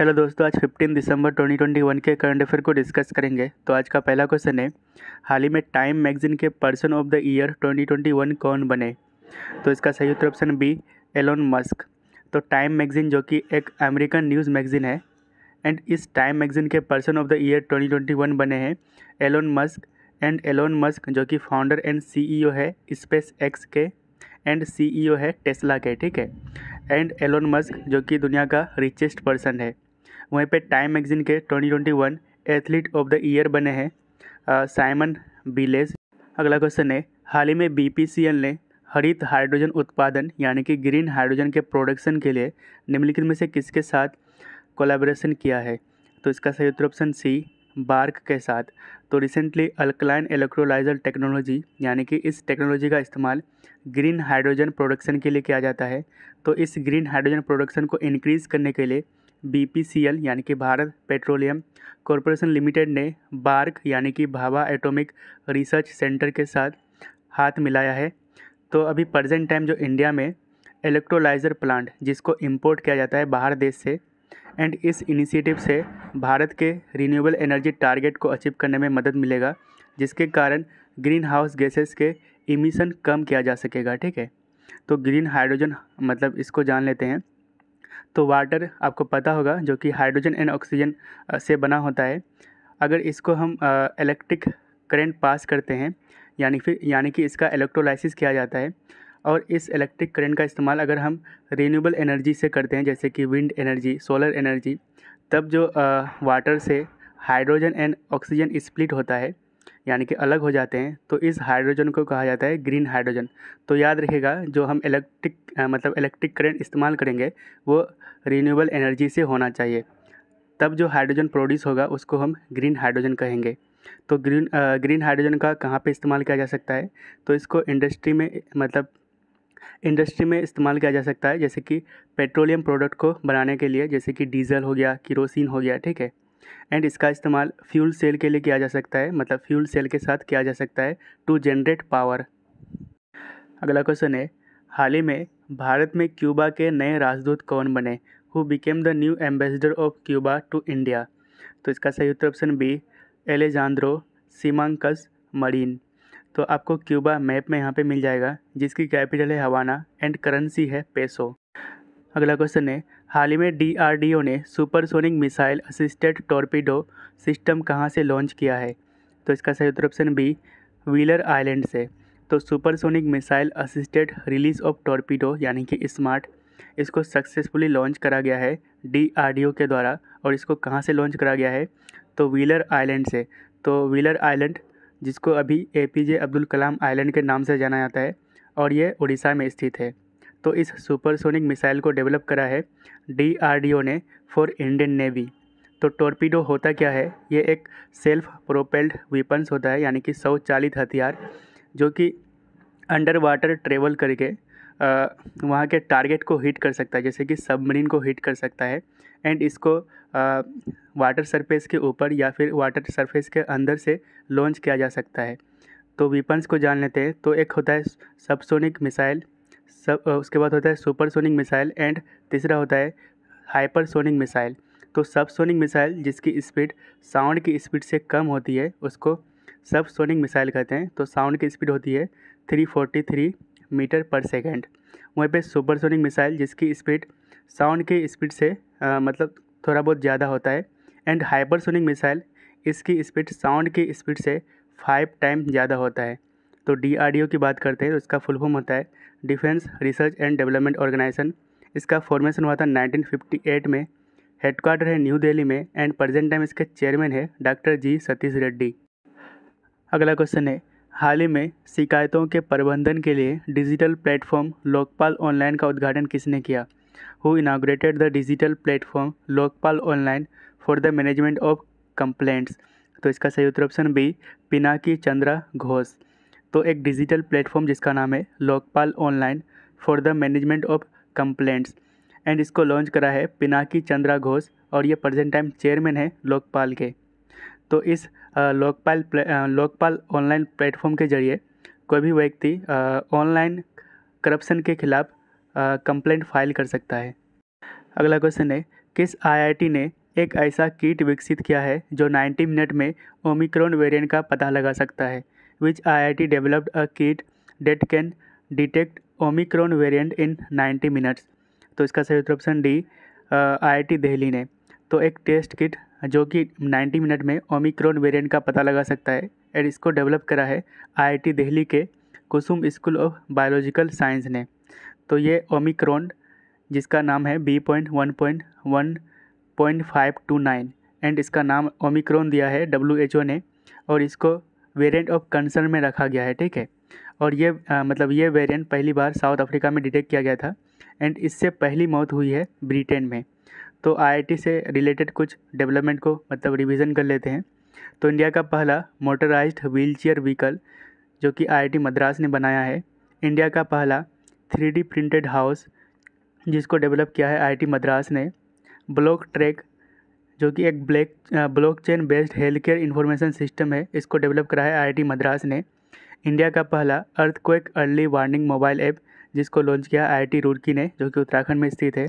hello दोस्तों आज 15 दिसंबर 2021 के करंट अफेयर को डिस्कस करेंगे तो आज का पहला क्वेश्चन है हाल ही में टाइम मैगजीन के पर्सन ऑफ द ईयर 2021 कौन बने तो इसका सही उत्तर ऑप्शन बी एलोन मस्क तो टाइम मैगजीन जो कि एक अमेरिकन न्यूज़ मैगजीन है एंड इस टाइम मैगजीन के person of the year twenty बने हैं Elon Musk and Elon Musk जो कि फाउंडर एंड सी e है स्पेस एक्स के एंड सी e है टेस्ला के ठीक है एंड एलोन मस्क जो कि दुनिया का रिचेस्ट पर्सन है वहीं पे टाइम मैगजीन के 2021 एथलीट ऑफ द ईयर बने हैं साइमन बिलेज अगला क्वेश्चन है हाल ही में बी ने हरित हाइड्रोजन उत्पादन यानी कि ग्रीन हाइड्रोजन के प्रोडक्शन के लिए निम्नलिखित में से किसके साथ कोलैबोरेशन किया है तो इसका सही उत्तर ऑप्शन सी बार्क के साथ तो रिसेंटली अल्कलाइन इलेक्ट्रोलाइजर टेक्नोलॉजी यानी कि इस टेक्नोलॉजी का इस्तेमाल ग्रीन हाइड्रोजन प्रोडक्शन के लिए किया जाता है तो इस ग्रीन हाइड्रोजन प्रोडक्शन को इनक्रीज़ करने के लिए बी यानी कि भारत पेट्रोलियम कॉरपोरेशन लिमिटेड ने बार्क यानी कि भाभा एटॉमिक रिसर्च सेंटर के साथ हाथ मिलाया है तो अभी प्रजेंट टाइम जो इंडिया में इलेक्ट्रोलाइज़र प्लांट जिसको इम्पोर्ट किया जाता है बाहर देश से एंड इस इनिशिएटिव से भारत के रिन्यूएबल एनर्जी टारगेट को अचीव करने में मदद मिलेगा जिसके कारण ग्रीन हाउस गैसेस के इमिशन कम किया जा सकेगा ठीक है तो ग्रीन हाइड्रोजन मतलब इसको जान लेते हैं तो वाटर आपको पता होगा जो कि हाइड्रोजन एंड ऑक्सीजन से बना होता है अगर इसको हम इलेक्ट्रिक करंट पास करते हैं यानी फिर यानी कि इसका इलेक्ट्रोलाइसिस किया जाता है और इस इलेक्ट्रिक करंट का इस्तेमाल अगर हम रीन्यूबल एनर्जी से करते हैं जैसे कि विंड एनर्जी सोलर एनर्जी तब जो वाटर से हाइड्रोजन एंड ऑक्सीजन स्प्लिट होता है यानी कि अलग हो जाते हैं तो इस हाइड्रोजन को कहा जाता है ग्रीन हाइड्रोजन तो याद रहेगा जो हम इलेक्ट्रिक मतलब इलेक्ट्रिक करंट इस्तेमाल करेंगे वो रीन्यूबल एनर्जी से होना चाहिए तब जो हाइड्रोजन प्रोड्यूस होगा उसको हम ग्रीन हाइड्रोजन कहेंगे तो ग्रीन आ, ग्रीन हाइड्रोजन का कहाँ पे इस्तेमाल किया जा सकता है तो इसको इंडस्ट्री में मतलब इंडस्ट्री में इस्तेमाल किया जा सकता है जैसे कि पेट्रोलियम प्रोडक्ट को बनाने के लिए जैसे कि डीजल हो गया किरोसिन हो गया ठीक है एंड इसका इस्तेमाल फ्यूल सेल के लिए किया जा सकता है मतलब फ्यूल सेल के साथ किया जा सकता है टू जनरेट पावर अगला क्वेश्चन है हाल ही में भारत में क्यूबा के नए राजदूत कौन बने who became the new ambassador of Cuba to India तो इसका सही उत्तर option B Alejandro Simancas Marin तो आपको क्यूबा मैप में यहाँ पे मिल जाएगा जिसकी कैपिटल है हवाना एंड करेंसी है पेसो अगला क्वेश्चन है हाल ही में डीआरडीओ ने supersonic missile assisted torpedo system कहाँ से लॉन्च किया है तो इसका सही उत्तर ऑप्शन बी व्हीलर आइलैंड से तो supersonic missile assisted release of torpedo यानी कि स्मार्ट इसको सक्सेसफुली लॉन्च करा गया है डी के द्वारा और इसको कहाँ से लॉन्च करा गया है तो व्हीलर आइलैंड से तो व्हीलर आइलैंड जिसको अभी A P J Abdul Kalam island के नाम से जाना जाता है और ये उड़ीसा में स्थित है तो इस सुपरसोनिक मिसाइल को डेवलप करा है डीआरडीओ ने फॉर इंडियन नेवी तो टोरपीडो होता क्या है ये एक सेल्फ प्रोपेल्ड वेपन्स होता है यानी कि स्वचालित हथियार जो कि अंडर वाटर ट्रेवल करके वहाँ के टारगेट को हिट कर सकता है जैसे कि सबमरीन को हिट कर सकता है एंड इसको आ, वाटर सरफेस के ऊपर या फिर वाटर सरफेस के अंदर से लॉन्च किया जा सकता है तो वीपन्स को जान लेते हैं तो एक होता है सबसोनिक मिसाइल सब उसके बाद होता है सुपरसोनिक मिसाइल एंड तीसरा होता है हाइपरसोनिक मिसाइल तो सबसोनिक मिसाइल जिसकी स्पीड साउंड की स्पीड से कम होती है उसको सबसोनिक मिसाइल कहते हैं तो साउंड की स्पीड होती है three forty three meter per second वहीं पे सुपरसोनिक मिसाइल जिसकी स्पीड साउंड की स्पीड से आ, मतलब थोड़ा बहुत ज़्यादा होता है एंड हाइपरसोनिक मिसाइल इसकी स्पीड साउंड की स्पीड से फाइव टाइम ज़्यादा होता है तो डी की बात करते हैं तो इसका फुल फॉर्म होता है defence research and development organisation इसका फॉर्मेशन हुआ था 1958 में हेडक्वार्टर है न्यू दिल्ली में एंड प्रेजेंट टाइम इसके चेयरमैन है डॉक्टर जी सतीश रेड्डी अगला क्वेश्चन है हाल ही में शिकायतों के प्रबंधन के लिए डिजिटल प्लेटफॉर्म लोकपाल ऑनलाइन का उद्घाटन किसने किया who inaugurated the digital platform Lokpal online for the management of complaints तो इसका सही उत्तर ऑप्शन बी पिनाकी चंद्रा घोष तो एक डिजिटल प्लेटफॉर्म जिसका नाम है Lokpal online for the management of complaints and इसको लॉन्च करा है पिनाकी चंद्रा घोष और ये प्रजेंट टाइम चेयरमैन है लोकपाल के तो इस लोकपाल लोकपाल ऑनलाइन प्लेटफॉर्म के जरिए कोई भी व्यक्ति ऑनलाइन करप्शन के खिलाफ कंप्लेंट फाइल कर सकता है अगला क्वेश्चन है किस आईआईटी ने एक ऐसा किट विकसित किया है जो 90 मिनट में ओमिक्रॉन वेरिएंट का पता लगा सकता है which IIT developed a kit that can detect Omicron variant in 90 minutes तो इसका सही उत्तर ऑप्शन डी IIT दिल्ली ने तो एक टेस्ट किट जो कि 90 मिनट में ओमिक्रॉन वेरिएंट का पता लगा सकता है एंड इसको डेवलप करा है आईआईटी दिल्ली के Kusum school of biological science ने तो ये ओमिक्रॉन जिसका नाम है B point one point one point five two nine and इसका नाम ओमिक्रॉन दिया है डब्ल्यू एच ओ ने और इसको वेरिएंट ऑफ कंसर्न में रखा गया है ठीक है और ये आ, मतलब ये वेरिएंट पहली बार साउथ अफ्रीका में डिटेक्ट किया गया था एंड इससे पहली मौत हुई है ब्रिटेन में तो आईआईटी से रिलेटेड कुछ डेवलपमेंट को मतलब रिविज़न कर लेते हैं तो इंडिया का पहला मोटराइज व्हीलचेयर व्हीकल जो कि आई मद्रास ने बनाया है इंडिया का पहला थ्री प्रिंटेड हाउस जिसको डेवलप किया है आई मद्रास ने ब्लॉक ट्रैक जो कि एक black blockchain based health care information system है इसको डेवलप करा है आई मद्रास ने इंडिया का पहला earthquake early warning mobile app जिसको लॉन्च किया आई आई रुड़की ने जो कि उत्तराखंड में स्थित है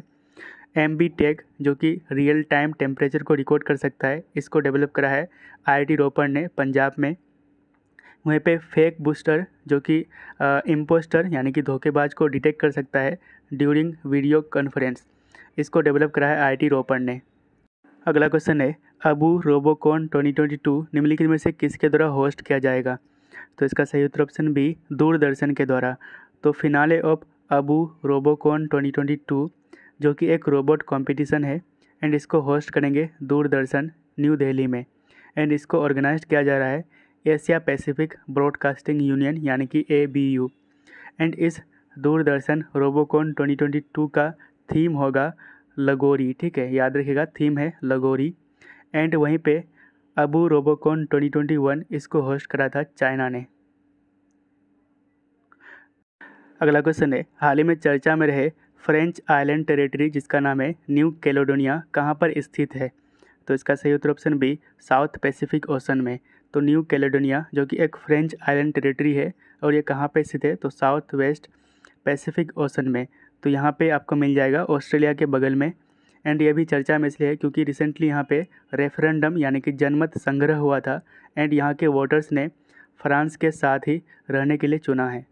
एम बी टेक जो कि रियल टाइम टेम्परेचर को रिकॉर्ड कर सकता है इसको डेवलप करा है आई रोपड़ ने पंजाब में वहीं पे फेक बूस्टर जो कि इम्पोस्टर यानी कि धोखेबाज को डिटेक्ट कर सकता है ड्यूरिंग वीडियो कॉन्फ्रेंस इसको डेवलप करा है आई रोपड़ ने अगला क्वेश्चन है अबू रोबोकॉन टू निम्नलिखित में से किसके द्वारा होस्ट किया जाएगा तो इसका सही उत्तर ऑप्शन बी दूरदर्शन के द्वारा तो finale of ABU Robocon two जो कि एक रोबोट कंपटीशन है एंड इसको होस्ट करेंगे दूरदर्शन न्यू दिल्ली में एंड इसको ऑर्गेनाइज किया जा रहा है एशिया पैसिफिक ब्रॉडकास्टिंग यूनियन यानी कि ए एंड इस दूरदर्शन रोबोकॉन 2022 का थीम होगा लगोरी ठीक है याद रखिएगा थीम है लगोरी एंड वहीं पे अबू रोबोकॉन 2021 इसको होस्ट करा था चाइना ने अगला क्वेश्चन है हाल ही में चर्चा में रहे फ्रेंच आइलैंड टेरिटरी जिसका नाम है न्यू कैलोडोनिया कहाँ पर स्थित है तो इसका सही उत्तर option B South Pacific Ocean में तो न्यू कैलेडोनिया जो कि एक फ्रेंच आइलैंड टेरिटरी है और ये कहाँ पर स्थित है तो साउथ वेस्ट पैसिफिक ओशन में तो यहाँ पे आपको मिल जाएगा ऑस्ट्रेलिया के बगल में एंड ये भी चर्चा में इसलिए है क्योंकि रिसेंटली यहाँ पे रेफरेंडम यानी कि जनमत संग्रह हुआ था एंड यहाँ के वोटर्स ने फ्रांस के साथ ही रहने के लिए चुना है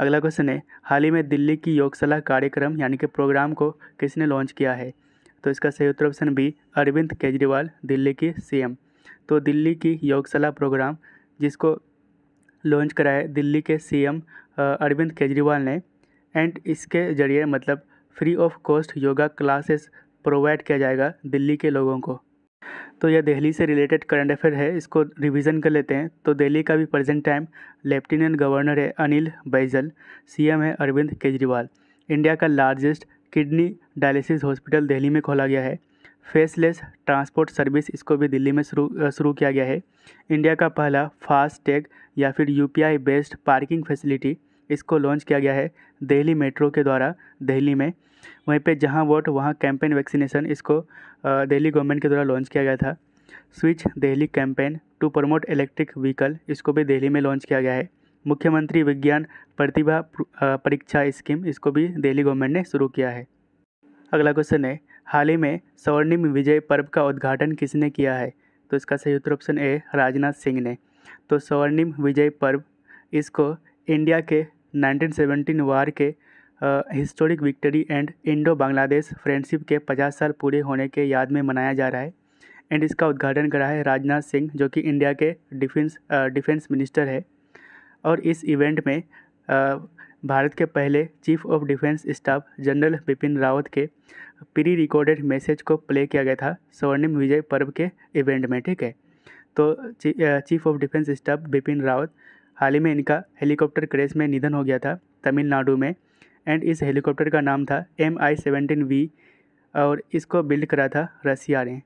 अगला क्वेश्चन है हाल ही में दिल्ली की योग कार्यक्रम यानी कि प्रोग्राम को किसने लॉन्च किया है तो इसका सही उत्तर ऑप्शन बी अरविंद केजरीवाल दिल्ली की सी तो दिल्ली की योग प्रोग्राम जिसको लॉन्च कराया दिल्ली के सीएम अरविंद केजरीवाल ने एंड इसके ज़रिए मतलब free of cost yoga classes provide किया जाएगा दिल्ली के लोगों को तो यह दिल्ली से रिलेटेड करंट अफेयर है इसको रिवीजन कर लेते हैं तो दिल्ली का भी प्रेजेंट टाइम लेफ्टिनेंट गवर्नर है अनिल बैजल सीएम है अरविंद केजरीवाल इंडिया का largest kidney dialysis hospital Delhi में खोला गया है फेसलेस ट्रांसपोर्ट सर्विस इसको भी दिल्ली में शुरू शुरू किया गया है इंडिया का पहला फास्ट टैग या फिर यूपीआई बेस्ड पार्किंग फैसिलिटी इसको लॉन्च किया गया है दिल्ली मेट्रो के द्वारा दिल्ली में वहीं पे जहां वोट वहां कैंपेन वैक्सीनेशन इसको दिल्ली गवर्नमेंट के द्वारा लॉन्च किया गया था switch Delhi campaign to promote electric vehicle इसको भी दिल्ली में लॉन्च किया गया है मुख्यमंत्री विज्ञान प्रतिभा परीक्षा स्कीम इसको भी दिल्ली गवर्नमेंट ने शुरू किया है अगला क्वेश्चन है हाल ही में स्वर्णिम विजय पर्व का उद्घाटन किसने किया है तो इसका सही उत्तर ऑप्शन ए राजनाथ सिंह ने तो स्वर्णिम विजय पर्व इसको इंडिया के 1917 वार के historic victory and Indo Bangladesh friendship के 50 साल पूरे होने के याद में मनाया जा रहा है एंड इसका उद्घाटन करा है राजनाथ सिंह जो कि इंडिया के डिफेंस डिफेंस मिनिस्टर है और इस इवेंट में भारत के पहले chief of defence staff general Bipin Rawat के प्री रिकॉर्डेड मैसेज को प्ले किया गया था स्वर्णिम विजय पर्व के इवेंट में ठीक है तो chief of defence staff Bipin Rawat हाल ही में इनका हेलीकॉप्टर क्रेश में निधन हो गया था तमिलनाडु में एंड इस हेलीकॉप्टर का नाम था एम आई सेवेंटीन वी और इसको बिल्ड करा था रसिया ने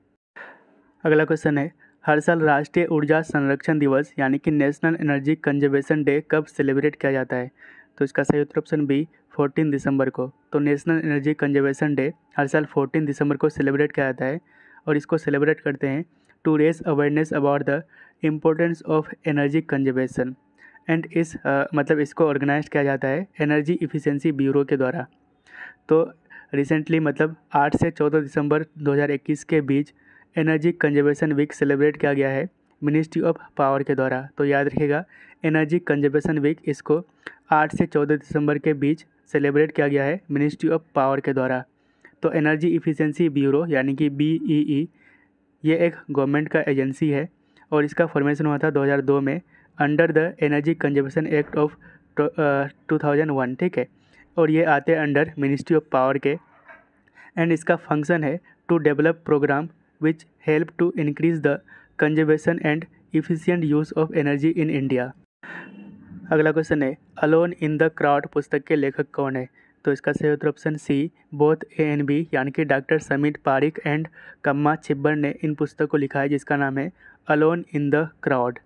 अगला क्वेश्चन है हर साल राष्ट्रीय ऊर्जा संरक्षण दिवस यानी कि नेशनल एनर्जी कंजर्वेशन डे कब सेलिब्रेट किया जाता है तो इसका सही उत्तर ऑप्शन बी 14 दिसंबर को तो नेशनल एनर्जी कंजर्वेशन डे हर साल 14 दिसंबर को सेलिब्रेट किया जाता है और इसको सेलिब्रेट करते हैं to raise awareness about the importance of energy conservation and इस आ, मतलब इसको ऑर्गेनाइज किया जाता है एनर्जी इफ़िशेंसी ब्यूरो के द्वारा तो रिसेंटली मतलब 8 से 14 दिसंबर 2021 के बीच एनर्जी कंजर्वेशन वीक सेलिब्रेट किया गया है मिनिस्ट्री ऑफ पावर के द्वारा तो याद रखिएगा एनर्जी कंजर्वेशन वीक इसको 8 से 14 दिसंबर के बीच सेलिब्रेट किया गया है मिनिस्ट्री ऑफ पावर के द्वारा तो एनर्जी इफ़िशेंसी ब्यूरो यानी कि बी ई ई ये एक गवर्नमेंट का एजेंसी है और इसका फॉर्मेशन हुआ था 2002 में under the energy conservation act of two thousand one ठीक है और ये आते हैं अंडर मिनिस्ट्री ऑफ पावर के एंड इसका फंक्शन है to develop program which help to increase the conservation and efficient use of energy in India अगला क्वेश्चन है अलोन इन द क्राउड पुस्तक के लेखक कौन है तो इसका सही उत्तर option C both A and B यानी कि डॉक्टर समीर पारिक एंड कम्मा छिब्बर ने इन पुस्तक को लिखा है जिसका नाम है अलोन इन द क्राउड